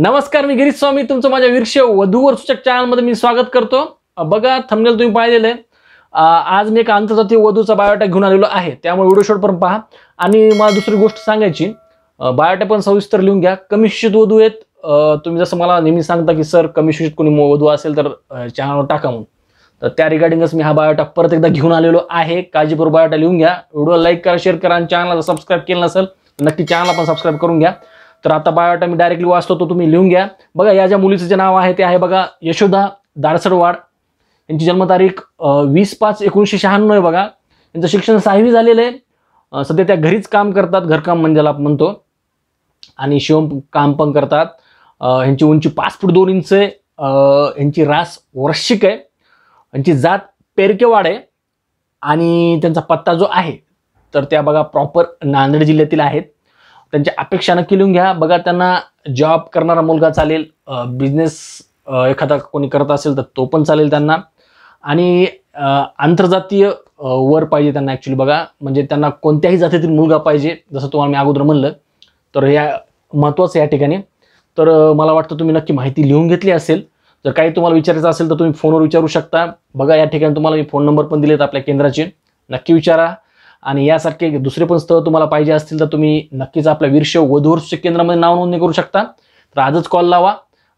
नमस्कार मी गिरीश स्वामी तुमचं माझ्या वधू वधूवर सूचक चॅनलमध्ये मी स्वागत करतो बघा थमनेल तुम्ही पाहिलेलं आहे आज मी एका आंतरजातीय वधूचा बायोटा घेऊन आलेलो आहे त्यामुळे व्हिडिओ शॉट पण पहा आणि मला दुसरी गोष्ट सांगायची बायोटा पण सविस्तर लिहून घ्या कमी शिक्षित वधू आहेत तुम्ही जसं मला नेहमी सांगता की सर कमी शिक्षित कोणी वधू असेल तर चॅनलवर टाका म्हणून तर त्या रिगार्डिंगच मी हा बायोटा परत एकदा घेऊन आलेलो आहे काजीपूर बायोटा लिहून घ्या व्हिडिओ लाईक करा शेअर करा आणि चॅनलला सबस्क्राईब केलं नसेल नक्की चॅनलला पण सबस्क्राईब करून घ्या तर आता बायोटा मी डायरेक्टली वाचतो तो तुम्ही लिहून घ्या बघा या ज्या मुलीचं जे नाव आहे ते आहे बघा यशोदा दाडसरवाड यांची जन्मतारीख वीस पाच एकोणीसशे शहाण्णव आहे बघा यांचं शिक्षण सहावी झालेलं आहे सध्या त्या घरीच काम करतात घरकाम म्हणजे आपण म्हणतो आणि शिवम काम पण करतात यांची उंची पाच फूट दोन इंच आहे यांची रास वृश्चिक आहे यांची जात पेरकेवाड आहे आणि त्यांचा पत्ता जो आहे तर त्या बघा प्रॉपर नांदेड जिल्ह्यातील आहेत त्यांच्या अपेक्षा नक्की लिहून घ्या बघा त्यांना जॉब करणारा मुलगा चालेल बिझनेस एखादा कोणी करत असेल तर तो पण चालेल त्यांना आणि आंतरजातीय वर पाहिजे त्यांना ॲक्च्युली बघा म्हणजे त्यांना कोणत्याही जातीतील मुलगा पाहिजे जसं तुम्हाला मी अगोदर म्हणलं तर या महत्त्वाचं या ठिकाणी तर मला वाटतं तुम्ही नक्की माहिती लिहून घेतली असेल जर काही तुम्हाला विचारायचं असेल तर तुम्ही फोनवर विचारू शकता बघा या ठिकाणी तुम्हाला मी फोन नंबर पण दिलेत आपल्या केंद्राचे नक्की विचारा आणि यासारखे दुसरे पण स्थळ तुम्हाला पाहिजे असतील तर तुम्ही नक्कीच आपल्या वीरशैव वधूवर्ष केंद्रामध्ये नाव नोंदणी करू शकता तर आजच कॉल लावा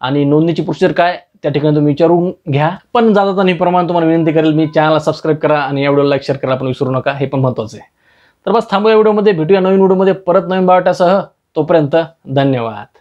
आणि नोंदणीची प्रोसिजर काय त्या ठिकाणी तुम्ही विचारून घ्या पण जाता जाताना प्रमाण तुम्हाला विनंती करेल मी चॅनलला सबस्क्राईब करा आणि या व्हिडिओला लाईक शेअर करा पण विसरू नका हे पण महत्वाचं आहे तर बस थांबूया व्हिडिओमध्ये भेटूया नवीन व्हिडिओमध्ये परत नवीन बायोटासह तोपर्यंत धन्यवाद